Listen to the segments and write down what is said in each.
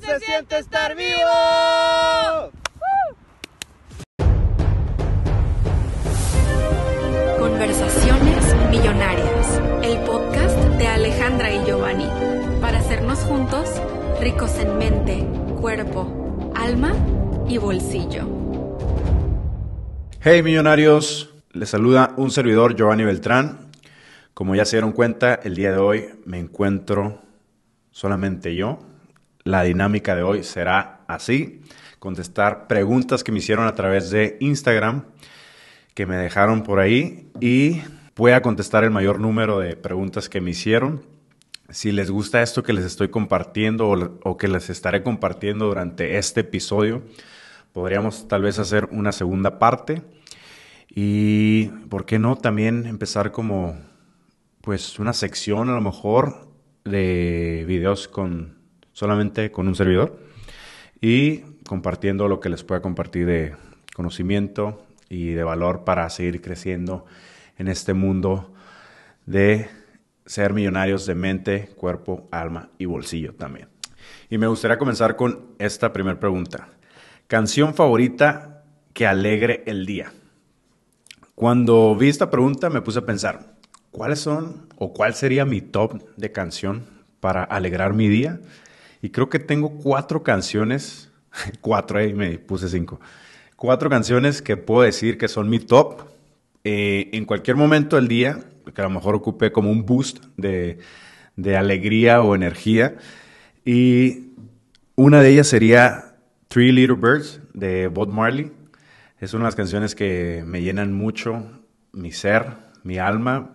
se siente estar vivo. Conversaciones Millonarias, el podcast de Alejandra y Giovanni, para hacernos juntos ricos en mente, cuerpo, alma y bolsillo. Hey millonarios, les saluda un servidor Giovanni Beltrán. Como ya se dieron cuenta, el día de hoy me encuentro solamente yo, la dinámica de hoy será así. Contestar preguntas que me hicieron a través de Instagram, que me dejaron por ahí y voy a contestar el mayor número de preguntas que me hicieron. Si les gusta esto que les estoy compartiendo o, que les estaré compartiendo durante este episodio, podríamos tal vez hacer una segunda parte. Y, ¿por qué no también empezar como, pues, una sección a lo mejor de videos con solamente con un servidor y compartiendo lo que les pueda compartir de conocimiento y de valor para seguir creciendo en este mundo de ser millonarios de mente, cuerpo, alma y bolsillo también. Y me gustaría comenzar con esta primera pregunta. Canción favorita que alegre el día. Cuando vi esta pregunta me puse a pensar, ¿cuáles son o cuál sería mi top de canción para alegrar mi día? Y creo que tengo cuatro canciones, cuatro, ahí me puse cinco, cuatro canciones que puedo decir que son mi top eh, en cualquier momento del día, que a lo mejor ocupe como un boost de, de alegría o energía. Y una de ellas sería Three Little Birds de Bob Marley. Es una de las canciones que me llenan mucho mi ser, mi alma,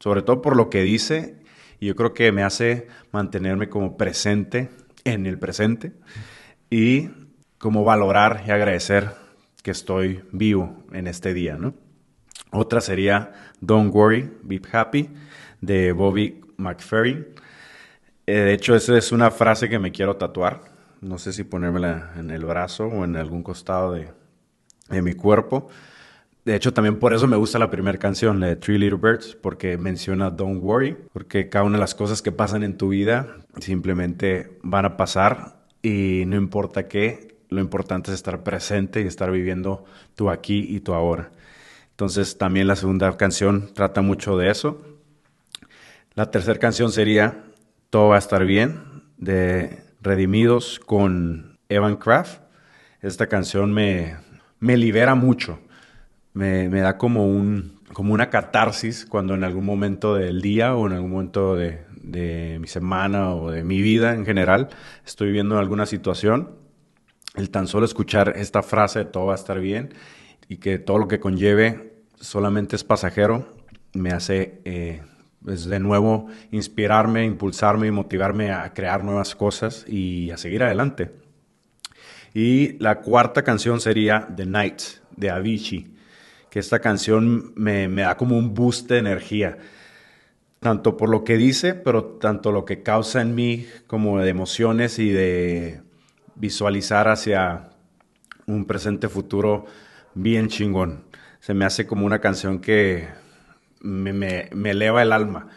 sobre todo por lo que dice y yo creo que me hace mantenerme como presente en el presente y como valorar y agradecer que estoy vivo en este día, ¿no? Otra sería Don't Worry, Be Happy de Bobby McFerrin. Eh, de hecho, esa es una frase que me quiero tatuar. No sé si ponérmela en el brazo o en algún costado de mi cuerpo de hecho, también por eso me gusta la primera canción, la de Three Little Birds, porque menciona Don't Worry, porque cada una de las cosas que pasan en tu vida simplemente van a pasar y no importa qué, lo importante es estar presente y estar viviendo tu aquí y tu ahora. Entonces, también la segunda canción trata mucho de eso. La tercera canción sería Todo va a estar bien, de Redimidos con Evan Kraft. Esta canción me, me libera mucho me, da como, como una catarsis cuando en algún momento del día o en algún momento de, mi semana o de mi vida en general estoy viviendo alguna situación. El tan solo escuchar esta frase, de todo va a estar bien y que todo lo que conlleve solamente es pasajero, me hace eh, pues, de nuevo inspirarme, impulsarme y motivarme a crear nuevas cosas y a seguir adelante. Y la cuarta canción sería The Night de Avicii que esta canción me, da como un boost de energía, tanto por lo que dice, pero tanto lo que causa en mí como de emociones y de visualizar hacia un presente futuro bien chingón. Se me hace como una canción que me, eleva el alma.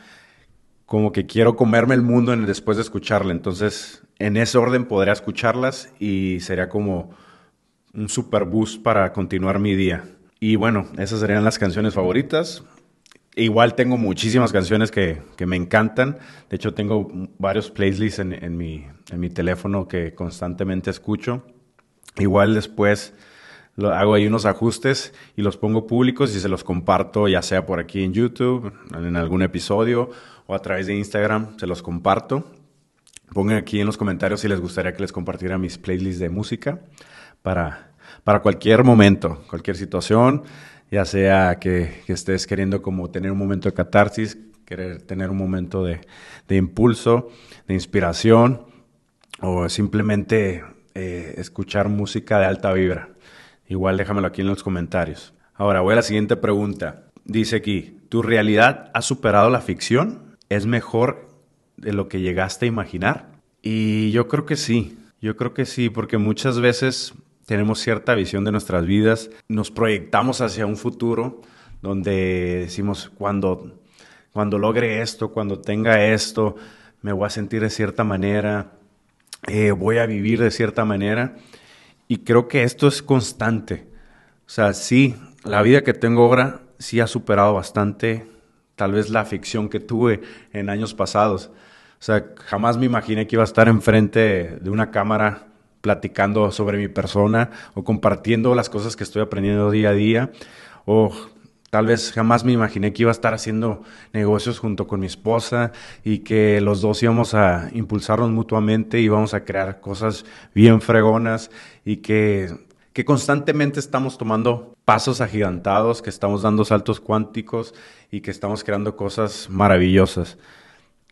Como que quiero comerme el mundo después de escucharla. Entonces, en ese orden podría escucharlas y sería como un super boost para continuar mi día. Y bueno, esas serían las canciones favoritas. Igual tengo muchísimas canciones que, me encantan. De hecho, tengo varios playlists en, mi, en mi teléfono que constantemente escucho. Igual después lo, hago ahí unos ajustes y los pongo públicos y se los comparto, ya sea por aquí en YouTube, en algún episodio o a través de Instagram, se los comparto. Pongan aquí en los comentarios si les gustaría que les compartiera mis playlists de música para para cualquier momento, cualquier situación, ya sea que, estés queriendo como tener un momento de catarsis, querer tener un momento de, impulso, de inspiración, o simplemente eh, escuchar música de alta vibra. Igual déjamelo aquí en los comentarios. Ahora voy a la siguiente pregunta. Dice aquí, ¿tu realidad ha superado la ficción? ¿Es mejor de lo que llegaste a imaginar? Y yo creo que sí, yo creo que sí, porque muchas veces tenemos cierta visión de nuestras vidas, nos proyectamos hacia un futuro donde decimos, cuando, cuando logre esto, cuando tenga esto, me voy a sentir de cierta manera, eh, voy a vivir de cierta manera. Y creo que esto es constante. O sea, sí, la vida que tengo ahora sí ha superado bastante tal vez la ficción que tuve en años pasados. O sea, jamás me imaginé que iba a estar enfrente de una cámara platicando sobre mi persona o compartiendo las cosas que estoy aprendiendo día a día o tal vez jamás me imaginé que iba a estar haciendo negocios junto con mi esposa y que los dos íbamos a impulsarnos mutuamente y íbamos a crear cosas bien fregonas y que constantemente estamos tomando pasos agigantados, que estamos dando saltos cuánticos y que estamos creando cosas maravillosas.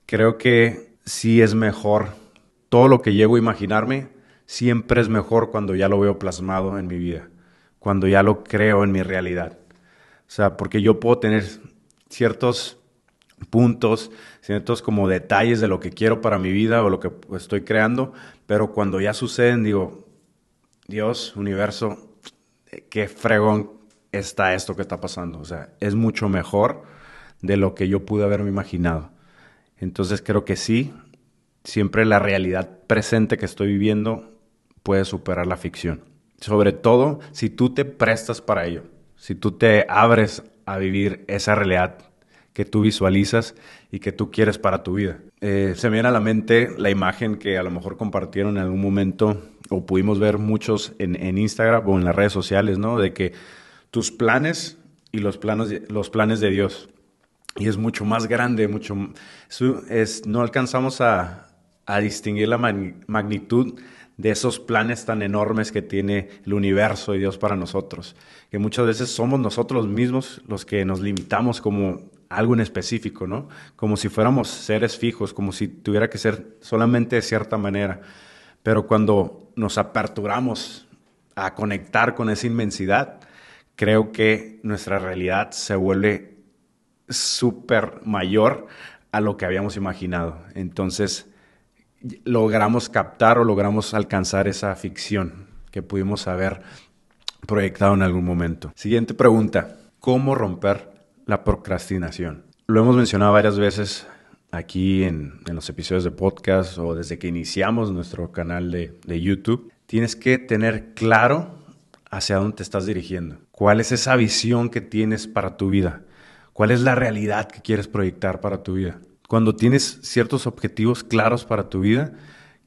Creo que sí es mejor todo lo que llego a imaginarme siempre es mejor cuando ya lo veo plasmado en mi vida, cuando ya lo creo en mi realidad. O sea, porque yo puedo tener ciertos puntos, ciertos como detalles de lo que quiero para mi vida o lo que estoy creando, pero cuando ya suceden digo, Dios, universo, qué fregón está esto que está pasando. O sea, es mucho mejor de lo que yo pude haberme imaginado. Entonces creo que sí, siempre la realidad presente que estoy viviendo puede superar la ficción. Sobre todo si tú te prestas para ello, si tú te abres a vivir esa realidad que tú visualizas y que tú quieres para tu vida. Eh, se me viene a la mente la imagen que a lo mejor compartieron en algún momento o pudimos ver muchos en, Instagram o en las redes sociales, ¿no? De que tus planes y los planes, los planes de Dios. Y es mucho más grande, mucho... Es, no alcanzamos a, a distinguir la magnitud de esos planes tan enormes que tiene el universo y Dios para nosotros. Que muchas veces somos nosotros mismos los que nos limitamos como algo en específico, ¿no? Como si fuéramos seres fijos, como si tuviera que ser solamente de cierta manera. Pero cuando nos aperturamos a conectar con esa inmensidad, creo que nuestra realidad se vuelve súper mayor a lo que habíamos imaginado. Entonces, logramos captar o logramos alcanzar esa ficción que pudimos haber proyectado en algún momento. Siguiente pregunta, ¿cómo romper la procrastinación? Lo hemos mencionado varias veces aquí en, los episodios de podcast o desde que iniciamos nuestro canal de, de YouTube. Tienes que tener claro hacia dónde te estás dirigiendo, cuál es esa visión que tienes para tu vida, cuál es la realidad que quieres proyectar para tu vida cuando tienes ciertos objetivos claros para tu vida,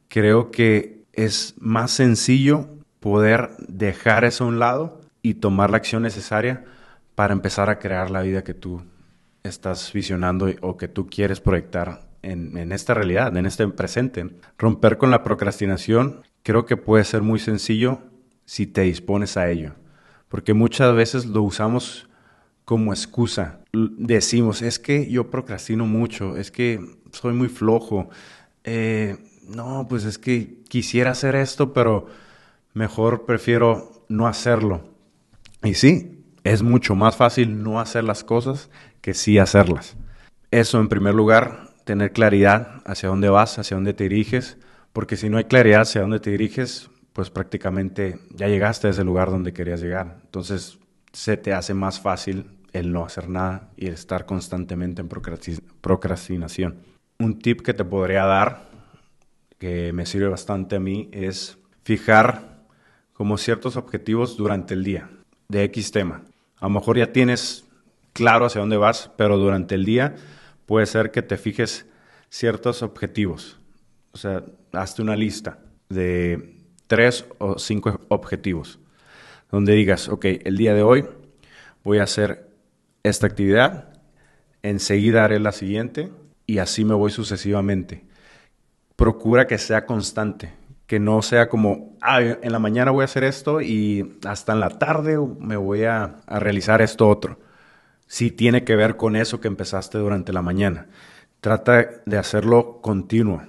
creo que es más sencillo poder dejar eso a un lado y tomar la acción necesaria para empezar a crear la vida que tú estás visionando o que tú quieres proyectar en, esta realidad, en este presente. Romper con la procrastinación creo que puede ser muy sencillo si te dispones a ello, porque muchas veces lo usamos como excusa. Decimos, es que yo procrastino mucho, es que soy muy flojo, eh, no, pues es que quisiera hacer esto, pero mejor prefiero no hacerlo. Y sí, es mucho más fácil no hacer las cosas que sí hacerlas. Eso en primer lugar, tener claridad hacia dónde vas, hacia dónde te diriges, porque si no hay claridad hacia dónde te diriges, pues prácticamente ya llegaste a ese lugar donde querías llegar. Entonces se te hace más fácil el no hacer nada y el estar constantemente en procrastinación. Un tip que te podría dar, que me sirve bastante a mí, es fijar como ciertos objetivos durante el día de X tema. A lo mejor ya tienes claro hacia dónde vas, pero durante el día puede ser que te fijes ciertos objetivos. O sea, hazte una lista de tres o cinco objetivos, donde digas, ok, el día de hoy voy a hacer esta actividad, enseguida haré la siguiente y así me voy sucesivamente. Procura que sea constante, que no sea como, en la mañana voy a hacer esto y hasta en la tarde me voy a, realizar esto otro. Si tiene que ver con eso que empezaste durante la mañana. Trata de hacerlo continuo.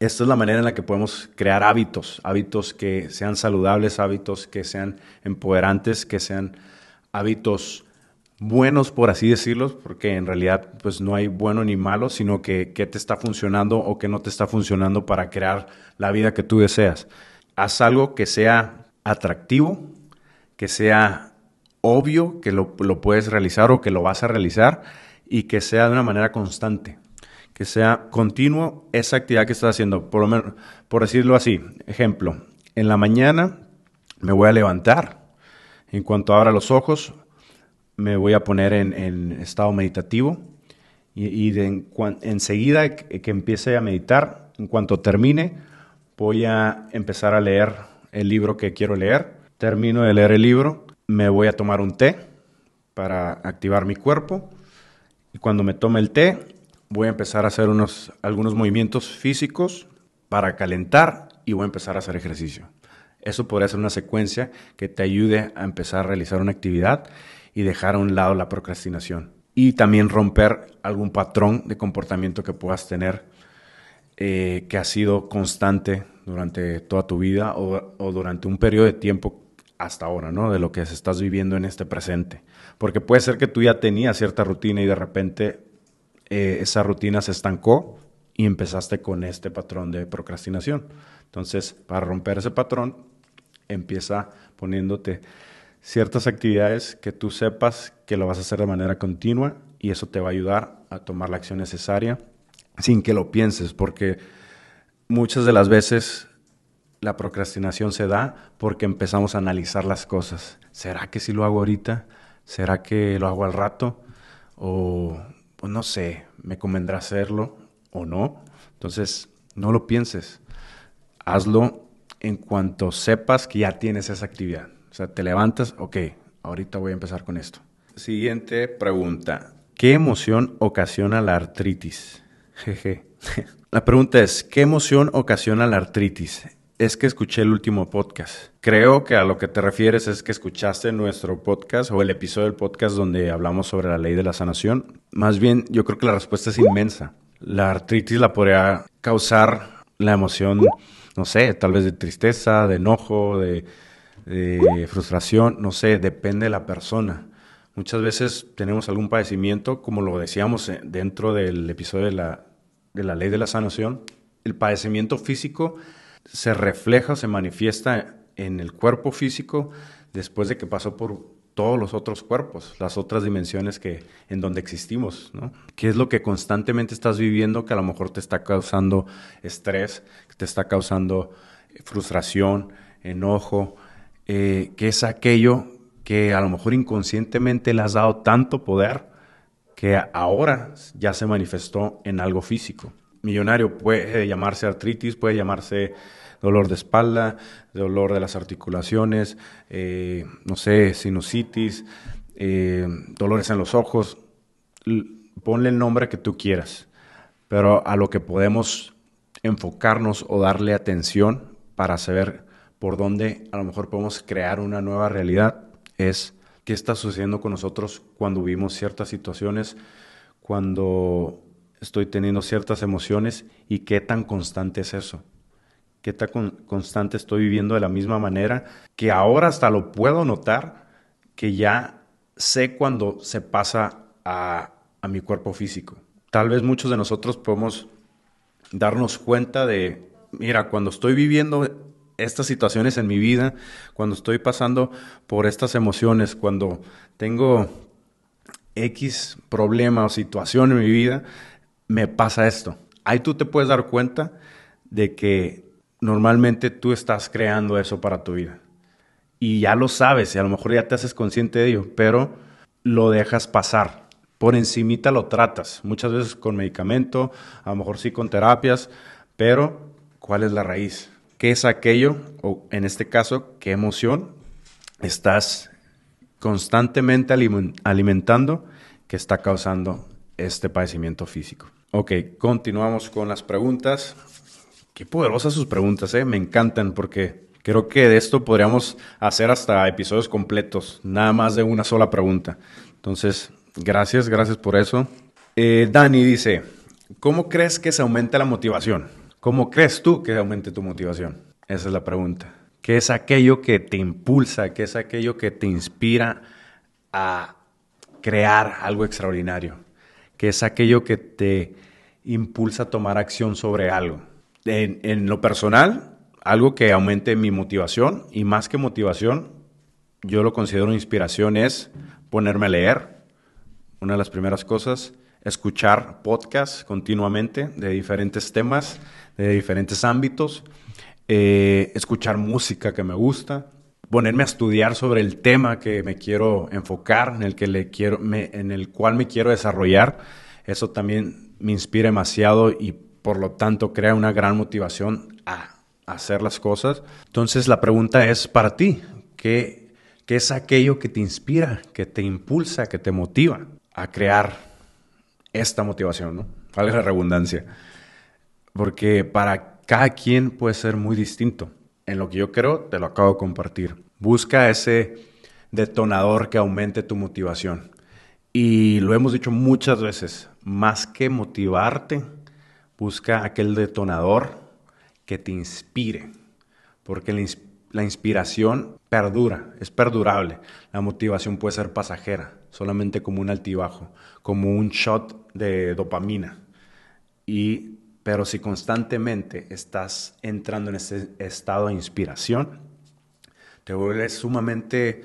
Esta es la manera en la que podemos crear hábitos, hábitos que sean saludables, hábitos que sean empoderantes, que sean hábitos buenos, por así decirlos, porque en realidad pues no hay bueno ni malo, sino que qué te está funcionando o qué no te está funcionando para crear la vida que tú deseas. Haz algo que sea atractivo, que sea obvio que lo, puedes realizar o que lo vas a realizar y que sea de una manera constante, que sea continuo esa actividad que estás haciendo. Por, lo menos, por decirlo así, ejemplo, en la mañana me voy a levantar, en cuanto abra los ojos, me voy a poner en, estado meditativo y, enseguida que empiece a meditar, en cuanto termine, voy a empezar a leer el libro que quiero leer. Termino de leer el libro, me voy a tomar un té para activar mi cuerpo y cuando me tome el té voy a empezar a hacer unos, algunos movimientos físicos para calentar y voy a empezar a hacer ejercicio. Eso podría ser una secuencia que te ayude a empezar a realizar una actividad y dejar a un lado la procrastinación. Y también romper algún patrón de comportamiento que puedas tener eh, que ha sido constante durante toda tu vida o, durante un periodo de tiempo hasta ahora, ¿no? De lo que estás viviendo en este presente. Porque puede ser que tú ya tenías cierta rutina y de repente eh, esa rutina se estancó y empezaste con este patrón de procrastinación. Entonces, para romper ese patrón, empieza poniéndote ciertas actividades que tú sepas que lo vas a hacer de manera continua y eso te va a ayudar a tomar la acción necesaria sin que lo pienses, porque muchas de las veces la procrastinación se da porque empezamos a analizar las cosas. ¿Será que si lo hago ahorita? ¿Será que lo hago al rato? o no sé, ¿me convendrá hacerlo o no? Entonces, no lo pienses. Hazlo en cuanto sepas que ya tienes esa actividad sea, te levantas, ok, ahorita voy a empezar con esto. Siguiente pregunta. ¿Qué emoción ocasiona la artritis? Jeje. la pregunta es, ¿qué emoción ocasiona la artritis? Es que escuché el último podcast. Creo que a lo que te refieres es que escuchaste nuestro podcast o el episodio del podcast donde hablamos sobre la ley de la sanación. Más bien, yo creo que la respuesta es inmensa. La artritis la podría causar la emoción, no sé, tal vez de tristeza, de enojo, de de frustración, no sé, depende de la persona. Muchas veces tenemos algún padecimiento, como lo decíamos eh, dentro del episodio de la, de la ley de la sanación, el padecimiento físico se refleja, se manifiesta en el cuerpo físico después de que pasó por todos los otros cuerpos, las otras dimensiones que en donde existimos, ¿no? ¿Qué es lo que constantemente estás viviendo que a lo mejor te está causando estrés, que te está causando frustración, enojo, eh, que es aquello que a lo mejor inconscientemente le has dado tanto poder que ahora ya se manifestó en algo físico. Millonario puede llamarse artritis, puede llamarse dolor de espalda, dolor de las articulaciones, eh, no sé, sinusitis, eh, dolores en los ojos, ponle el nombre que tú quieras, pero a lo que podemos enfocarnos o darle atención para saber por donde a lo mejor podemos crear una nueva realidad es qué está sucediendo con nosotros cuando vivimos ciertas situaciones, cuando estoy teniendo ciertas emociones y qué tan constante es eso. Qué tan constante estoy viviendo de la misma manera que ahora hasta lo puedo notar que ya sé cuando se pasa a mi cuerpo físico. Tal vez muchos de nosotros podemos darnos cuenta de, mira, cuando estoy viviendo estas situaciones en mi vida, cuando estoy pasando por estas emociones, cuando tengo X problema o situación en mi vida, me pasa esto. Ahí tú te puedes dar cuenta de que normalmente tú estás creando eso para tu vida. Y ya lo sabes y a lo mejor ya te haces consciente de ello, pero lo dejas pasar. Por encimita lo tratas, muchas veces con medicamento, a lo mejor sí con terapias, pero ¿cuál es la raíz? qué es aquello, o en este caso, qué emoción estás constantemente alimentando que está causando este padecimiento físico. Ok, continuamos con las preguntas. Qué poderosas sus preguntas, ¿eh? me encantan porque creo que de esto podríamos hacer hasta episodios completos, nada más de una sola pregunta. Entonces, gracias, gracias por eso. Eh, Dani dice, ¿cómo crees que se aumenta la motivación? ¿Cómo crees tú que aumente tu motivación? Esa es la pregunta. ¿Qué es aquello que te impulsa? ¿Qué es aquello que te inspira a crear algo extraordinario? ¿Qué es aquello que te impulsa a tomar acción sobre algo? En, en lo personal, algo que aumente mi motivación y más que motivación, yo lo considero inspiración es ponerme a leer. Una de las primeras cosas, escuchar podcasts continuamente de diferentes temas, de diferentes ámbitos, eh, escuchar música que me gusta, ponerme a estudiar sobre el tema que me quiero enfocar, en el, que le quiero, en el cual me quiero desarrollar. Eso también me inspira demasiado y por lo tanto crea una gran motivación a hacer las cosas. Entonces la pregunta es para ti, ¿qué, qué es aquello que te inspira, que te impulsa, que te motiva a crear esta motivación, ¿no? ¿Cuál la redundancia? Porque para cada quien puede ser muy distinto. En lo que yo creo, te lo acabo de compartir. Busca ese detonador que aumente tu motivación. Y lo hemos dicho muchas veces, más que motivarte, busca aquel detonador que te inspire. Porque el, la inspiración perdura, es perdurable. La motivación puede ser pasajera, solamente como un altibajo, como un shot de dopamina. Y, pero si constantemente estás entrando en ese estado de inspiración, te vuelves sumamente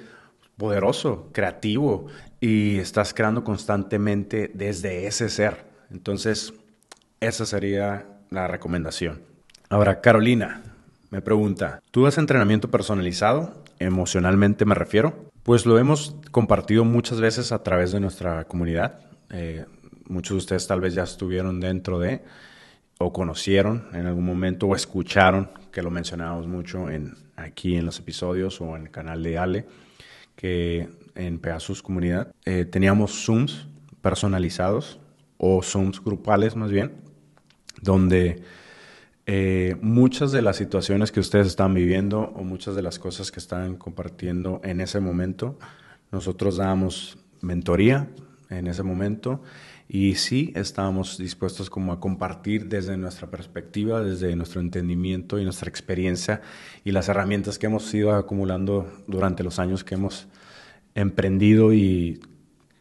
poderoso, creativo y estás creando constantemente desde ese ser. Entonces, esa sería la recomendación. Ahora, Carolina, me pregunta, ¿tú das entrenamiento personalizado? Emocionalmente me refiero. Pues lo hemos compartido muchas veces a través de nuestra comunidad. Eh, muchos de ustedes tal vez ya estuvieron dentro de o conocieron en algún momento o escucharon que lo mencionábamos mucho en, aquí en los episodios o en el canal de Ale, que en Pegasus Comunidad eh, teníamos Zooms personalizados o Zooms grupales más bien, donde eh, muchas de las situaciones que ustedes están viviendo o muchas de las cosas que están compartiendo en ese momento, nosotros damos mentoría en ese momento y sí estábamos dispuestos como a compartir desde nuestra perspectiva, desde nuestro entendimiento y nuestra experiencia y las herramientas que hemos ido acumulando durante los años que hemos emprendido y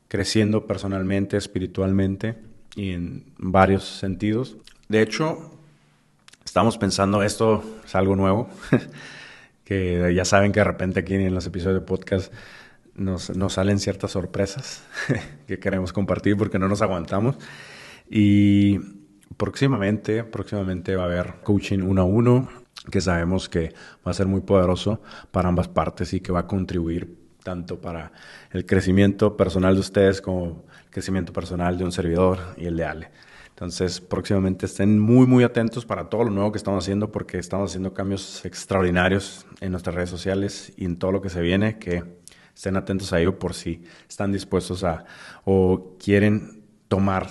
creciendo personalmente, espiritualmente y en varios sentidos. De hecho, estamos pensando, esto es algo nuevo, que ya saben que de repente aquí en los episodios de podcast nos, nos salen ciertas sorpresas que queremos compartir porque no nos aguantamos. Y próximamente, próximamente va a haber coaching uno a uno, que sabemos que va a ser muy poderoso para ambas partes y que va a contribuir tanto para el crecimiento personal de ustedes como el crecimiento personal de un servidor y el de Ale. Entonces, próximamente estén muy, muy atentos para todo lo nuevo que estamos haciendo porque estamos haciendo cambios extraordinarios en nuestras redes sociales y en todo lo que se viene, que estén atentos a ello por si están dispuestos a o quieren tomar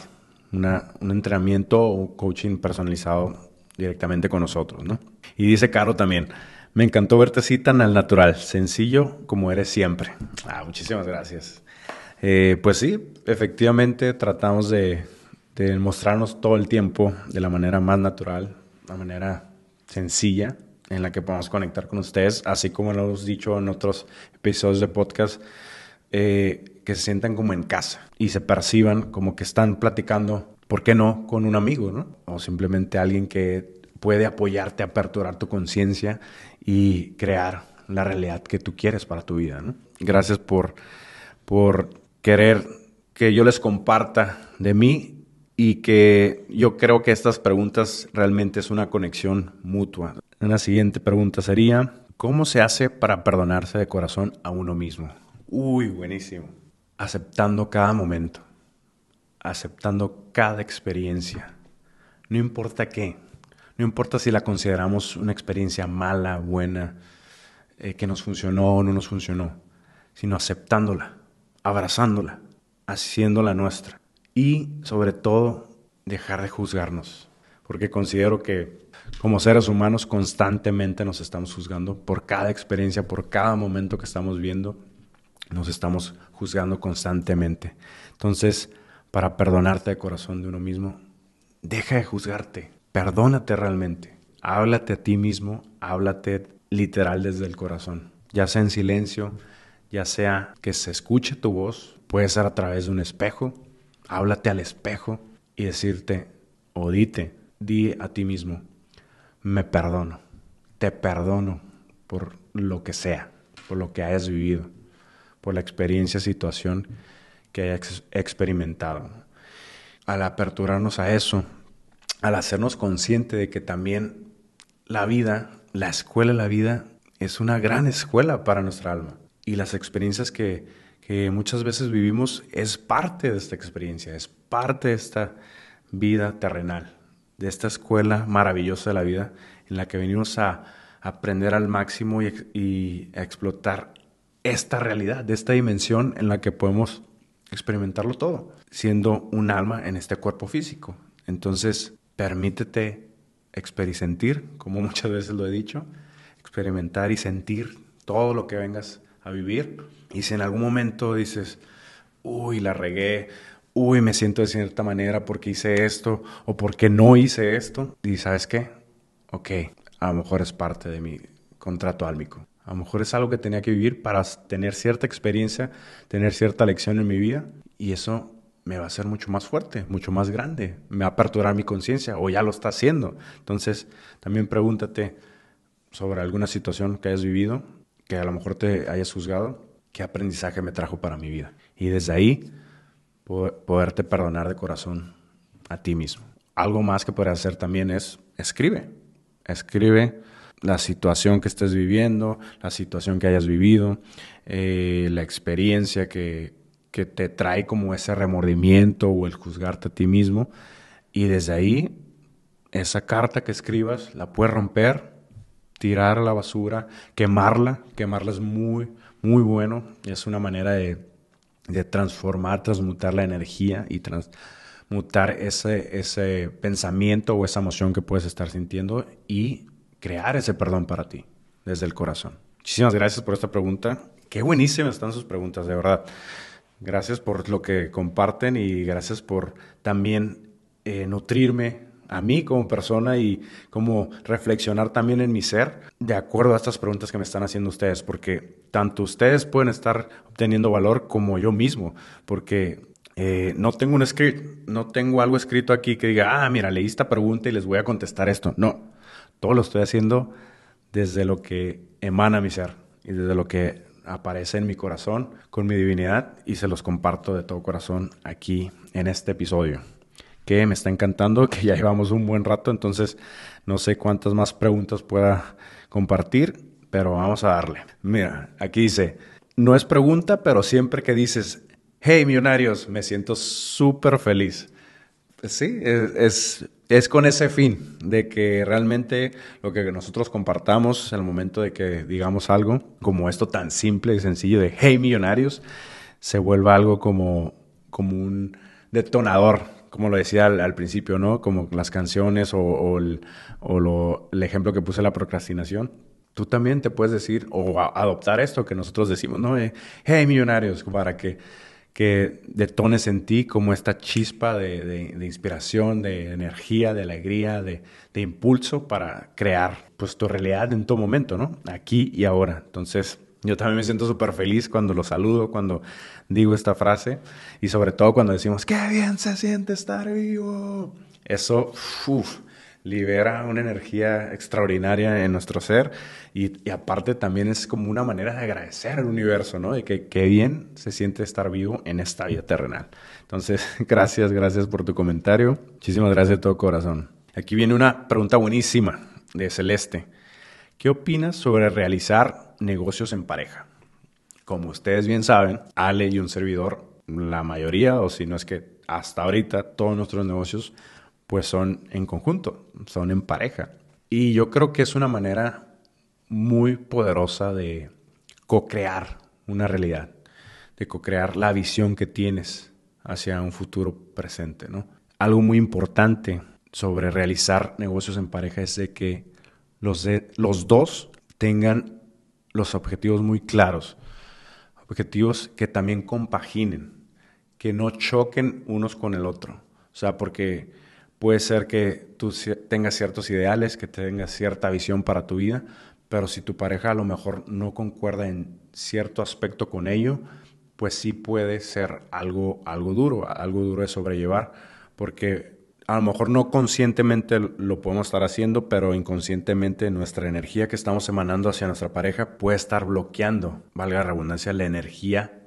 una, un entrenamiento o coaching personalizado directamente con nosotros, ¿no? Y dice Caro también, me encantó verte así tan al natural, sencillo como eres siempre. Ah, muchísimas gracias. Eh, pues sí, efectivamente tratamos de este, mostrarnos todo el tiempo de la manera más natural, la manera sencilla en la que podamos conectar con ustedes, así como lo hemos dicho en otros episodios de podcast, eh, que se sientan como en casa y se perciban como que están platicando, ¿por qué no?, con un amigo, ¿no? O simplemente alguien que puede apoyarte aperturar tu conciencia y crear la realidad que tú quieres para tu vida, ¿no? Gracias por, por querer que yo les comparta de mí y que yo creo que estas preguntas realmente es una conexión mutua. La siguiente pregunta sería, ¿cómo se hace para perdonarse de corazón a uno mismo? Uy, buenísimo. Aceptando cada momento, aceptando cada experiencia, no importa qué, no importa si la consideramos una experiencia mala, buena, eh, que nos funcionó o no nos funcionó, sino aceptándola, abrazándola, haciéndola nuestra y sobre todo dejar de juzgarnos, porque considero que como seres humanos constantemente nos estamos juzgando por cada experiencia, por cada momento que estamos viendo, nos estamos juzgando constantemente. Entonces, para perdonarte de corazón de uno mismo, deja de juzgarte, perdónate realmente, háblate a ti mismo, háblate literal desde el corazón, ya sea en silencio, ya sea que se escuche tu voz, puede ser a través de un espejo, háblate al espejo y decirte o dite, di a ti mismo, me perdono, te perdono por lo que sea, por lo que hayas vivido, por la experiencia, situación que hayas experimentado. Al aperturarnos a eso, al hacernos consciente de que también la vida, la escuela de la vida, es una gran escuela para nuestra alma. Y las experiencias que, que muchas veces vivimos es parte de esta experiencia, es parte de esta vida terrenal, de esta escuela maravillosa de la vida en la que venimos a aprender al máximo y, a explotar esta realidad, de esta dimensión en la que podemos experimentarlo todo, siendo un alma en este cuerpo físico. Entonces, permítete experimentar, como muchas veces lo he dicho, experimentar y sentir todo lo que vengas a vivir y si en algún momento dices, uy, la regué, uy, me siento de cierta manera porque hice esto o porque no hice esto, y sabes qué, ok, a lo mejor es parte de mi contrato álmico. A lo mejor es algo que tenía que vivir para tener cierta experiencia, tener cierta lección en mi vida y eso me va a hacer mucho más fuerte, mucho más grande, me va a aperturar mi conciencia o ya lo está haciendo. Entonces, también pregúntate sobre alguna situación que hayas vivido, que a lo mejor te hayas juzgado qué aprendizaje me trajo para mi vida. Y desde ahí, poderte perdonar de corazón a ti mismo. Algo más que podrías hacer también es escribe. Escribe la situación que estés viviendo, la situación que hayas vivido, eh, la experiencia que, que te trae como ese remordimiento o el juzgarte a ti mismo. Y desde ahí, esa carta que escribas la puedes romper, tirar a la basura, quemarla. Quemarla es muy, muy bueno. Es una manera de, transformar, transmutar la energía y transmutar ese, ese pensamiento o esa emoción que puedes estar sintiendo y crear ese perdón para ti desde el corazón. Muchísimas gracias por esta pregunta. Qué buenísimas están sus preguntas, de verdad. Gracias por lo que comparten y gracias por también eh, nutrirme a mí como persona y como reflexionar también en mi ser de acuerdo a estas preguntas que me están haciendo ustedes, porque tanto ustedes pueden estar obteniendo valor como yo mismo, porque eh, no tengo un script, no tengo algo escrito aquí que diga, ah, mira, leí esta pregunta y les voy a contestar esto. No, todo lo estoy haciendo desde lo que emana mi ser y desde lo que aparece en mi corazón con mi divinidad y se los comparto de todo corazón aquí en este episodio que me está encantando, que ya llevamos un buen rato, entonces no sé cuántas más preguntas pueda compartir, pero vamos a darle. Mira, aquí dice, no es pregunta, pero siempre que dices, hey millonarios, me siento súper feliz. Pues sí, es, es, con ese fin de que realmente lo que nosotros compartamos en el momento de que digamos algo como esto tan simple y sencillo de hey millonarios, se vuelva algo como, como un detonador como lo decía al, principio, ¿no? Como las canciones o, o, el, ejemplo que puse, la procrastinación. Tú también te puedes decir o adoptar esto que nosotros decimos, ¿no? Eh, hey, millonarios, para que, que detones en ti como esta chispa de, inspiración, de energía, de alegría, de, impulso para crear pues tu realidad en todo momento, ¿no? Aquí y ahora. Entonces, yo también me siento súper feliz cuando los saludo, cuando digo esta frase y sobre todo cuando decimos, qué bien se siente estar vivo. Eso, libera una energía extraordinaria en nuestro ser y, aparte también es como una manera de agradecer al universo, ¿no? De que qué bien se siente estar vivo en esta vida terrenal. Entonces, gracias, gracias por tu comentario. Muchísimas gracias de todo corazón. Aquí viene una pregunta buenísima de Celeste. ¿Qué opinas sobre realizar negocios en pareja? Como ustedes bien saben, Ale y un servidor, la mayoría, o si no es que hasta ahorita, todos nuestros negocios, pues son en conjunto, son en pareja. Y yo creo que es una manera muy poderosa de co-crear una realidad, de co-crear la visión que tienes hacia un futuro presente, ¿no? Algo muy importante sobre realizar negocios en pareja es de que los, los dos tengan los objetivos muy claros objetivos que también compaginen, que no choquen unos con el otro. O sea, porque puede ser que tú tengas ciertos ideales, que tengas cierta visión para tu vida, pero si tu pareja a lo mejor no concuerda en cierto aspecto con ello, pues sí puede ser algo, algo duro, algo duro de sobrellevar, porque a lo mejor no conscientemente lo podemos estar haciendo, pero inconscientemente nuestra energía que estamos emanando hacia nuestra pareja puede estar bloqueando, valga la redundancia, la energía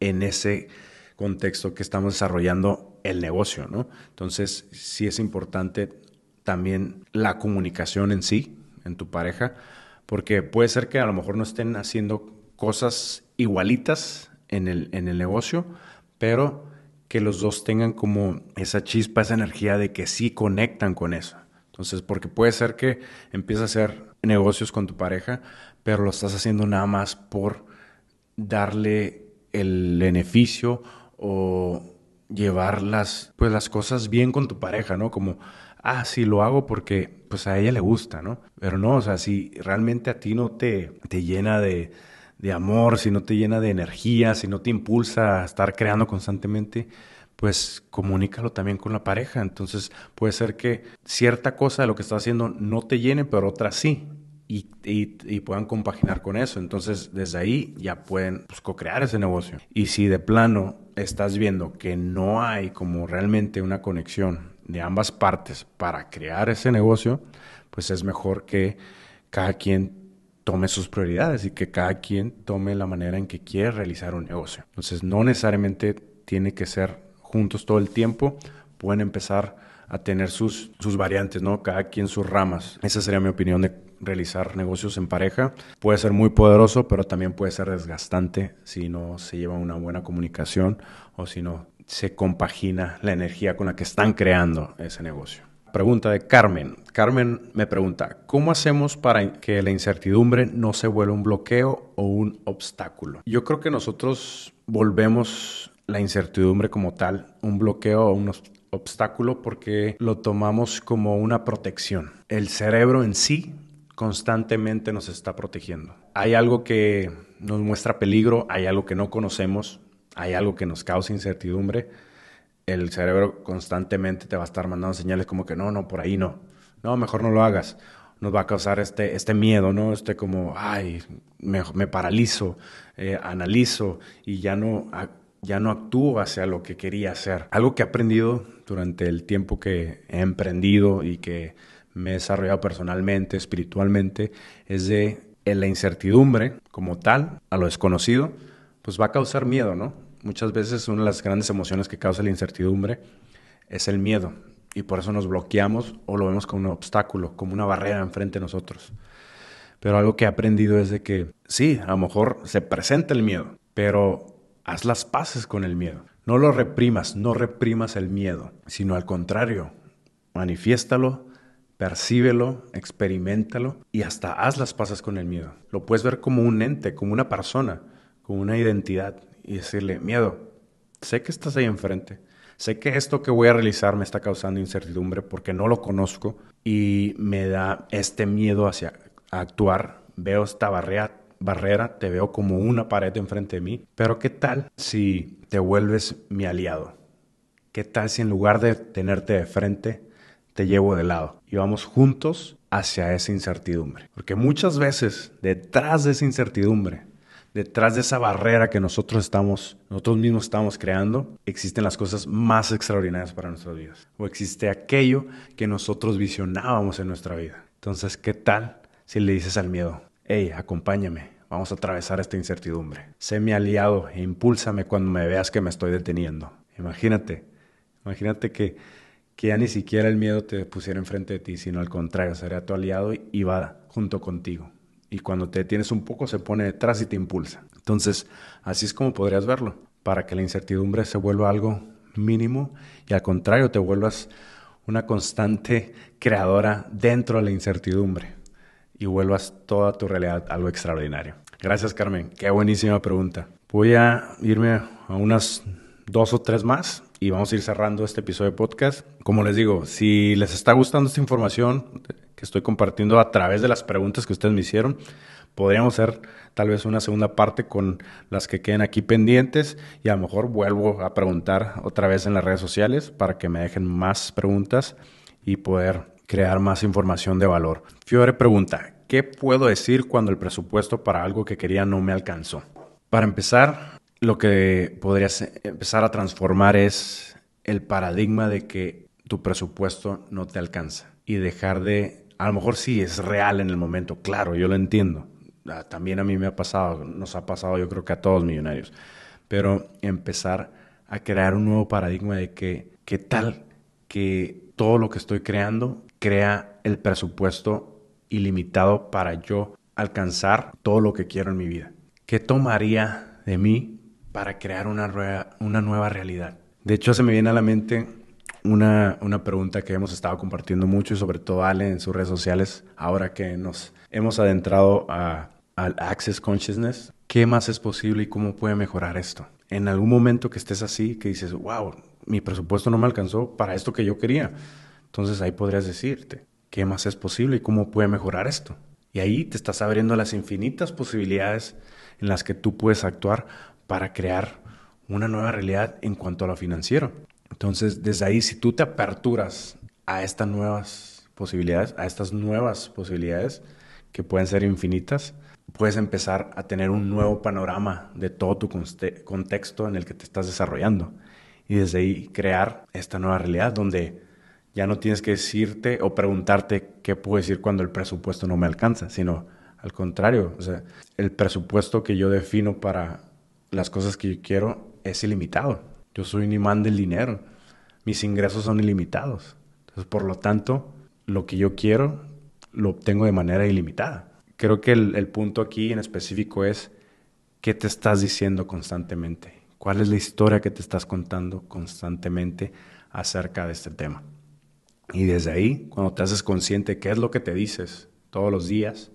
en ese contexto que estamos desarrollando el negocio, ¿no? Entonces, sí es importante también la comunicación en sí, en tu pareja, porque puede ser que a lo mejor no estén haciendo cosas igualitas en el, en el negocio, pero que los dos tengan como esa chispa, esa energía de que sí conectan con eso. Entonces, porque puede ser que empieces a hacer negocios con tu pareja, pero lo estás haciendo nada más por darle el beneficio o llevar las, pues, las cosas bien con tu pareja, ¿no? Como, ah, sí, lo hago porque pues a ella le gusta, ¿no? Pero no, o sea, si realmente a ti no te, te llena de, de amor, si no te llena de energía, si no te impulsa a estar creando constantemente, pues comunícalo también con la pareja. Entonces puede ser que cierta cosa de lo que estás haciendo no te llene, pero otra sí. Y, puedan compaginar con eso. Entonces, desde ahí ya pueden pues, co-crear ese negocio. Y si de plano estás viendo que no hay como realmente una conexión de ambas partes para crear ese negocio, pues es mejor que cada quien tome sus prioridades y que cada quien tome la manera en que quiere realizar un negocio. Entonces, no necesariamente tiene que ser juntos todo el tiempo, pueden empezar a tener sus, sus variantes, ¿no? Cada quien sus ramas. Esa sería mi opinión de realizar negocios en pareja. Puede ser muy poderoso, pero también puede ser desgastante si no se lleva una buena comunicación o si no se compagina la energía con la que están creando ese negocio. Pregunta de Carmen. Carmen me pregunta, ¿cómo hacemos para que la incertidumbre no se vuelva un bloqueo o un obstáculo? Yo creo que nosotros volvemos la incertidumbre como tal, un bloqueo o un obstáculo porque lo tomamos como una protección. El cerebro en sí constantemente nos está protegiendo. Hay algo que nos muestra peligro, hay algo que no conocemos, hay algo que nos causa incertidumbre el cerebro constantemente te va a estar mandando señales como que no, no, por ahí no, no, mejor no lo hagas. Nos va a causar este, este miedo, ¿no? Este como, ay, me, me paralizo, eh, analizo y ya no, ya no actúo hacia lo que quería hacer. Algo que he aprendido durante el tiempo que he emprendido y que me he desarrollado personalmente, espiritualmente, es de en eh, la incertidumbre como tal, a lo desconocido, pues va a causar miedo, ¿no? Muchas veces una de las grandes emociones que causa la incertidumbre es el miedo y por eso nos bloqueamos o lo vemos como un obstáculo, como una barrera enfrente de nosotros. Pero algo que he aprendido es de que sí, a lo mejor se presenta el miedo, pero haz las paces con el miedo. No lo reprimas, no reprimas el miedo, sino al contrario, manifiéstalo, percíbelo, experimentalo y hasta haz las paces con el miedo. Lo puedes ver como un ente, como una persona, como una identidad y decirle, miedo, sé que estás ahí enfrente, sé que esto que voy a realizar me está causando incertidumbre porque no lo conozco y me da este miedo hacia actuar, veo esta barrera, barrera, te veo como una pared enfrente de mí, pero ¿qué tal si te vuelves mi aliado? ¿Qué tal si en lugar de tenerte de frente, te llevo de lado y vamos juntos hacia esa incertidumbre? Porque muchas veces detrás de esa incertidumbre detrás de esa barrera que nosotros estamos, nosotros mismos estamos creando, existen las cosas más extraordinarias para nuestras vidas. O existe aquello que nosotros visionábamos en nuestra vida. Entonces, ¿qué tal si le dices al miedo, hey, acompáñame, vamos a atravesar esta incertidumbre. Sé mi aliado e impúlsame cuando me veas que me estoy deteniendo. Imagínate, imagínate que, que ya ni siquiera el miedo te pusiera enfrente de ti, sino al contrario, sería tu aliado y va junto contigo y cuando te detienes un poco se pone detrás y te impulsa. Entonces, así es como podrías verlo, para que la incertidumbre se vuelva algo mínimo y al contrario te vuelvas una constante creadora dentro de la incertidumbre y vuelvas toda tu realidad algo extraordinario. Gracias Carmen, qué buenísima pregunta. Voy a irme a unas dos o tres más y vamos a ir cerrando este episodio de podcast. Como les digo, si les está gustando esta información, que estoy compartiendo a través de las preguntas que ustedes me hicieron. Podríamos hacer tal vez una segunda parte con las que queden aquí pendientes y a lo mejor vuelvo a preguntar otra vez en las redes sociales para que me dejen más preguntas y poder crear más información de valor. Fiore pregunta, ¿qué puedo decir cuando el presupuesto para algo que quería no me alcanzó? Para empezar, lo que podrías empezar a transformar es el paradigma de que tu presupuesto no te alcanza y dejar de a lo mejor sí es real en el momento, claro, yo lo entiendo. Ah, también a mí me ha pasado, nos ha pasado yo creo que a todos millonarios. Pero empezar a crear un nuevo paradigma de que, ¿qué tal que todo lo que estoy creando crea el presupuesto ilimitado para yo alcanzar todo lo que quiero en mi vida? ¿Qué tomaría de mí para crear una, una nueva realidad? De hecho, se me viene a la mente una, pregunta que hemos estado compartiendo mucho y sobre todo Ale en sus redes sociales, ahora que nos hemos adentrado al Access Consciousness, ¿qué más es posible y cómo puede mejorar esto? En algún momento que estés así, que dices, wow, mi presupuesto no me alcanzó para esto que yo quería. Entonces ahí podrías decirte, ¿qué más es posible y cómo puede mejorar esto? Y ahí te estás abriendo las infinitas posibilidades en las que tú puedes actuar para crear una nueva realidad en cuanto a lo financiero. Entonces, desde ahí, si tú te aperturas a estas nuevas posibilidades, a estas nuevas posibilidades que pueden ser infinitas, puedes empezar a tener un nuevo panorama de todo tu contexto en el que te estás desarrollando. Y desde ahí crear esta nueva realidad donde ya no tienes que decirte o preguntarte qué puedo decir cuando el presupuesto no me alcanza, sino al contrario, el presupuesto que yo defino para las cosas que yo quiero es ilimitado. Yo soy un imán del dinero. Mis ingresos son ilimitados. por lo tanto, lo que yo quiero lo obtengo de manera ilimitada. Creo que el, el punto aquí en específico es qué te estás diciendo constantemente, cuál es la historia que te estás contando constantemente acerca de este tema. Y desde ahí, cuando te haces consciente qué es lo que te dices todos los días,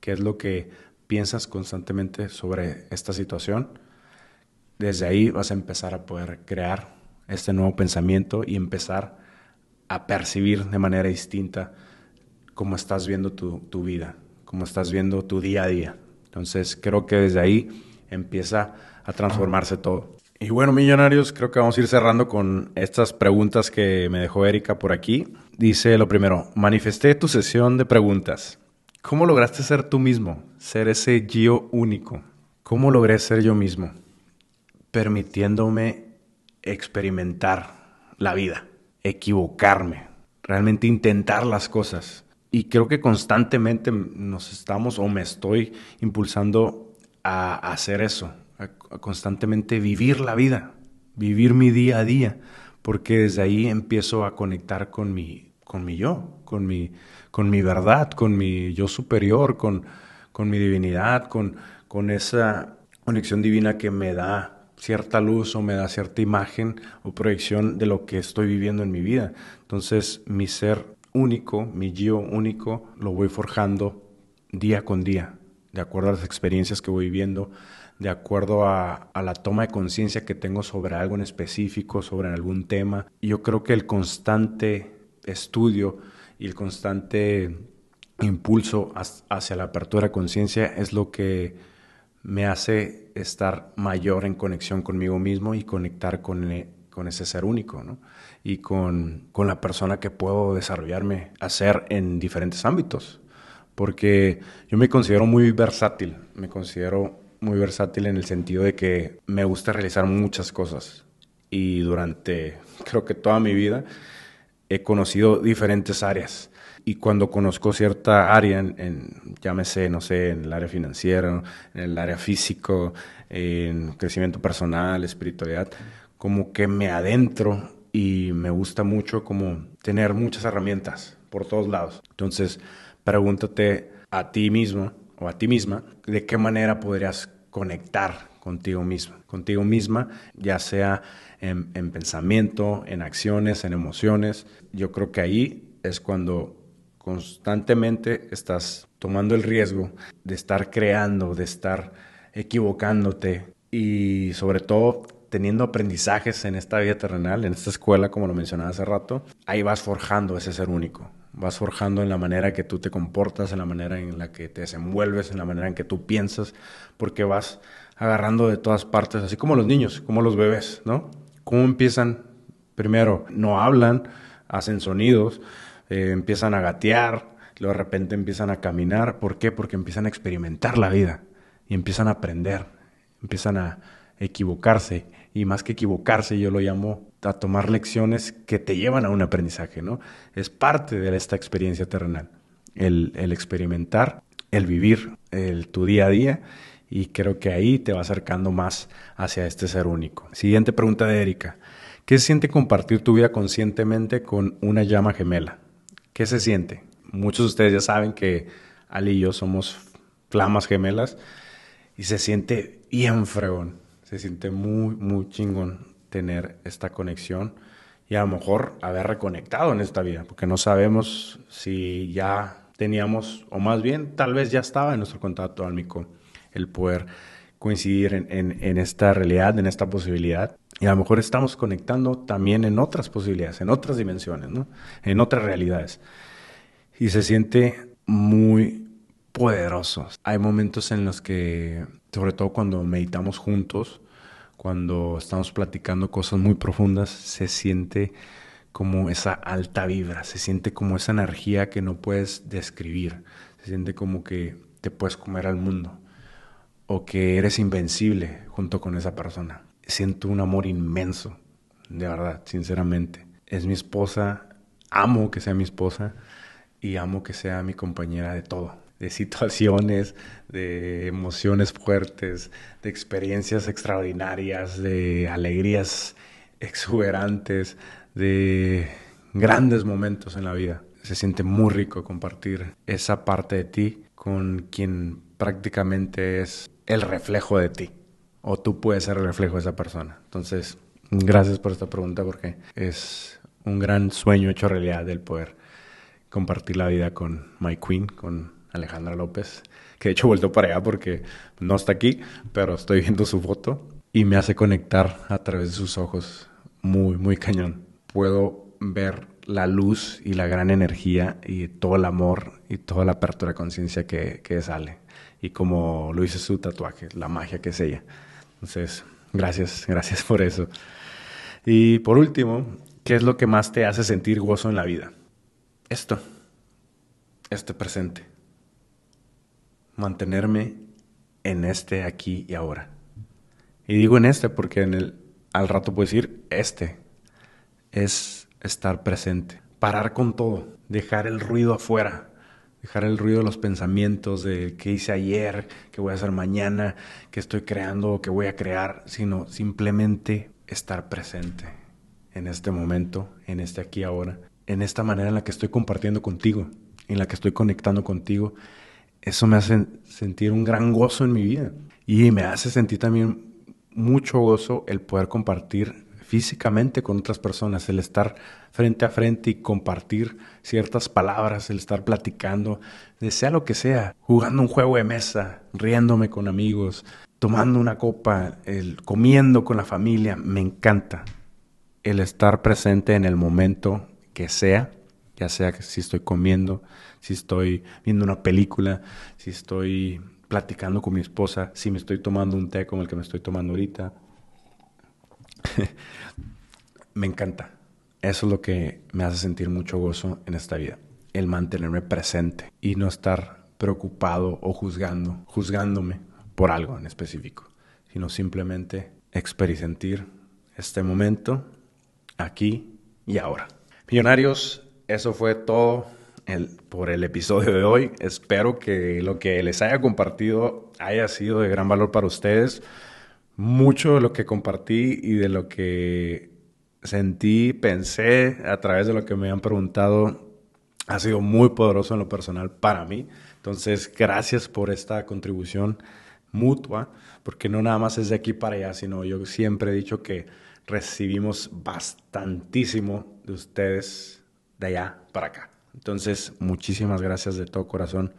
qué es lo que piensas constantemente sobre esta situación, desde ahí vas a empezar a poder crear este nuevo pensamiento y empezar a percibir de manera distinta cómo estás viendo tu, vida, cómo estás viendo tu día a día. Entonces creo que desde ahí empieza a transformarse todo. Y bueno, millonarios, creo que vamos a ir cerrando con estas preguntas que me dejó Erika por aquí. Dice lo primero, manifesté tu sesión de preguntas. ¿Cómo lograste ser tú mismo? Ser ese yo único. ¿Cómo logré ser yo mismo? permitiéndome experimentar la vida, equivocarme, realmente intentar las cosas. Y creo que constantemente nos estamos o me estoy impulsando a hacer eso, a constantemente vivir la vida, vivir mi día a día, porque desde ahí empiezo a conectar con mi, con mi yo, con mi, con mi verdad, con mi yo superior, con, con mi divinidad, con, con esa conexión divina que me da cierta luz o me da cierta imagen o proyección de lo que estoy viviendo en mi vida. Entonces mi ser único, mi yo único, lo voy forjando día con día, de acuerdo a las experiencias que voy viviendo, de acuerdo a, la toma de conciencia que tengo sobre algo en específico, sobre algún tema. yo creo que el constante estudio y el constante impulso hacia la apertura de conciencia es lo que me hace estar mayor en conexión conmigo mismo y conectar con, eh, con ese ser único, ¿no? Y con, con la persona que puedo desarrollarme, hacer en diferentes ámbitos. Porque yo me considero muy versátil, me considero muy versátil en el sentido de que me gusta realizar muchas cosas. Y durante, creo que toda mi vida, he conocido diferentes áreas. Y cuando conozco cierta área, en, llámese, no sé, en el área financiera, en el área físico, en crecimiento personal, espiritualidad, como que me adentro y me gusta mucho como tener muchas herramientas por todos lados. Entonces, pregúntate a ti mismo o a ti misma de qué manera podrías conectar contigo mismo, contigo misma, ya sea en, en pensamiento, en acciones, en emociones. Yo creo que ahí es cuando constantemente estás tomando el riesgo de estar creando, de estar equivocándote y sobre todo teniendo aprendizajes en esta vida terrenal, en esta escuela, como lo mencionaba hace rato, ahí vas forjando ese ser único. Vas forjando en la manera que tú te comportas, en la manera en la que te desenvuelves, en la manera en que tú piensas, porque vas agarrando de todas partes, así como los niños, como los bebés, ¿no? ¿Cómo empiezan? Primero, no hablan, hacen sonidos, eh, empiezan a gatear, luego de repente empiezan a caminar. ¿Por qué? Porque empiezan a experimentar la vida y empiezan a aprender, empiezan a equivocarse. Y más que equivocarse, yo lo llamo a tomar lecciones que te llevan a un aprendizaje, ¿no? Es parte de esta experiencia terrenal, el, experimentar, el vivir el, tu día a día y creo que ahí te va acercando más hacia este ser único. Siguiente pregunta de Erika. ¿Qué siente compartir tu vida conscientemente con una llama gemela? ¿Qué se siente? Muchos de ustedes ya saben que Ali y yo somos flamas gemelas y se siente bien fregón. Se siente muy, muy chingón tener esta conexión y a lo mejor haber reconectado en esta vida, porque no sabemos si ya teníamos, o más bien tal vez ya estaba en nuestro contacto álmico el poder coincidir en, esta realidad, en esta posibilidad. Y a lo mejor estamos conectando también en otras posibilidades, en otras dimensiones, en otras realidades. Y se siente muy poderoso. Hay momentos en los que, sobre todo cuando meditamos juntos, cuando estamos platicando cosas muy profundas, se siente como esa alta vibra, se siente como esa energía que no puedes describir, se siente como que te puedes comer al mundo o que eres invencible junto con esa persona. Siento un amor inmenso, de verdad, sinceramente. Es mi esposa, amo que sea mi esposa y amo que sea mi compañera de todo, de situaciones, de emociones fuertes, de experiencias extraordinarias, de alegrías exuberantes, de grandes momentos en la vida. Se siente muy rico compartir esa parte de ti con quien prácticamente es el reflejo de ti o tú puedes ser el reflejo de esa persona. Entonces, gracias por esta pregunta porque es un gran sueño hecho realidad el poder compartir la vida con My Queen, con Alejandra López, que de hecho vuelto para allá porque no está aquí, pero estoy viendo su foto y me hace conectar a través de sus ojos muy, muy cañón. Puedo ver la luz y la gran energía y todo el amor y toda la apertura de conciencia que, que, sale. Y como lo dice su tatuaje, la magia que es ella. Entonces, gracias, gracias por eso. Y por último, ¿qué es lo que más te hace sentir gozo en la vida? Esto, este presente. Mantenerme en este aquí y ahora. Y digo en este porque en el, al rato puedo decir este. Es estar presente, parar con todo, dejar el ruido afuera, dejar el ruido de los pensamientos de qué hice ayer, qué voy a hacer mañana, qué estoy creando, o qué voy a crear, sino simplemente estar presente en este momento, en este aquí ahora, en esta manera en la que estoy compartiendo contigo, en la que estoy conectando contigo. Eso me hace sentir un gran gozo en mi vida y me hace sentir también mucho gozo el poder compartir físicamente con otras personas, el estar frente a frente y compartir ciertas palabras, el estar platicando, sea lo que sea, jugando un juego de mesa, riéndome con amigos, tomando una copa, el, comiendo con la familia, me encanta el estar presente en el momento que sea, ya sea que si estoy comiendo, si estoy viendo una película, si estoy platicando con mi esposa, si me estoy tomando un té como el que me estoy tomando ahorita, me encanta. Eso es lo que me hace sentir mucho gozo en esta vida. El mantenerme presente y no estar preocupado o juzgando, juzgándome por algo en específico, sino simplemente experimentar este momento aquí y ahora. Millonarios, eso fue todo por el episodio de hoy. Espero que lo que les haya compartido haya sido de gran valor para ustedes mucho de lo que compartí y de lo que sentí, pensé a través de lo que me han preguntado ha sido muy poderoso en lo personal para mí. Entonces, gracias por esta contribución mutua, porque no nada más es de aquí para allá, sino yo siempre he dicho que recibimos bastantísimo de ustedes de allá para acá. Entonces, muchísimas gracias de todo corazón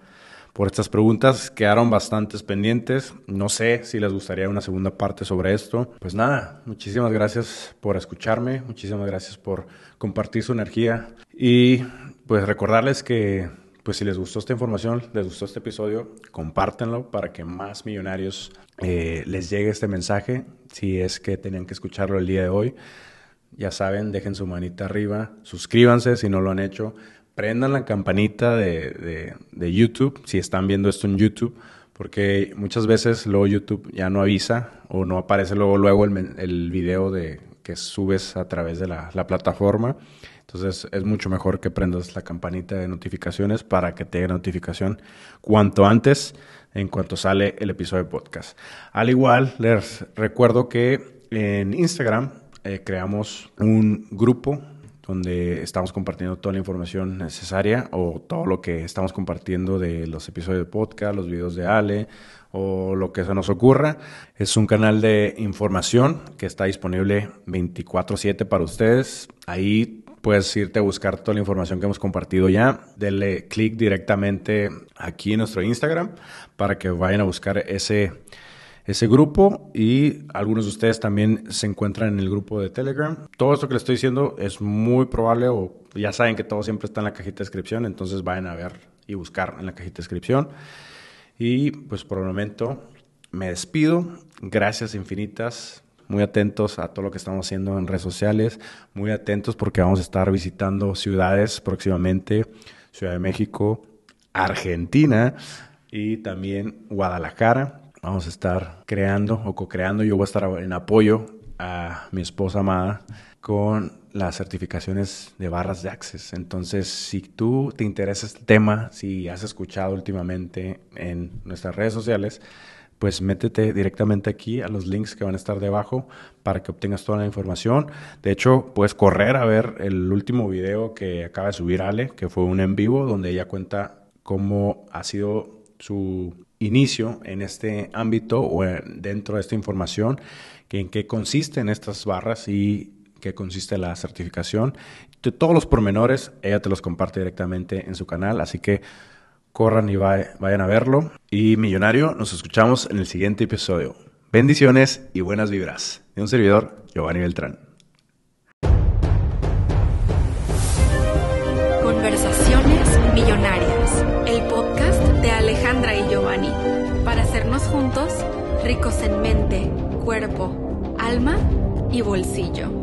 por estas preguntas. Quedaron bastantes pendientes. No sé si les gustaría una segunda parte sobre esto. Pues nada, muchísimas gracias por escucharme, muchísimas gracias por compartir su energía y pues recordarles que pues si les gustó esta información, les gustó este episodio, compártenlo para que más millonarios eh, les llegue este mensaje, si es que tenían que escucharlo el día de hoy. Ya saben, dejen su manita arriba, suscríbanse si no lo han hecho, prendan la campanita de, YouTube, si están viendo esto en YouTube, porque muchas veces luego YouTube ya no avisa o no aparece luego, luego el, el video de, que subes a través de la, plataforma. Entonces es mucho mejor que prendas la campanita de notificaciones para que te llegue notificación cuanto antes en cuanto sale el episodio de podcast. Al igual, les recuerdo que en Instagram eh, creamos un grupo donde estamos compartiendo toda la información necesaria o todo lo que estamos compartiendo de los episodios de podcast, los videos de Ale o lo que se nos ocurra. Es un canal de información que está disponible 24/7 para ustedes. Ahí puedes irte a buscar toda la información que hemos compartido ya. Denle clic directamente aquí en nuestro Instagram para que vayan a buscar ese ese grupo y algunos de ustedes también se encuentran en el grupo de Telegram. Todo esto que les estoy diciendo es muy probable o ya saben que todo siempre está en la cajita de descripción, entonces vayan a ver y buscar en la cajita de descripción. Y pues por el momento me despido. Gracias infinitas. Muy atentos a todo lo que estamos haciendo en redes sociales. Muy atentos porque vamos a estar visitando ciudades próximamente. Ciudad de México, Argentina y también Guadalajara. Vamos a estar creando o co-creando. Yo voy a estar en apoyo a mi esposa amada con las certificaciones de barras de Access. Entonces, si tú te interesa este tema, si has escuchado últimamente en nuestras redes sociales, pues métete directamente aquí a los links que van a estar debajo para que obtengas toda la información. De hecho, puedes correr a ver el último video que acaba de subir Ale, que fue un en vivo donde ella cuenta cómo ha sido su inicio en este ámbito o dentro de esta información, que en qué consisten estas barras y qué consiste la certificación. Todos los pormenores ella te los comparte directamente en su canal, así que corran y vayan a verlo. Y Millonario, nos escuchamos en el siguiente episodio. Bendiciones y buenas vibras. De un servidor, Giovanni Beltrán. ricos en mente, cuerpo, alma y bolsillo.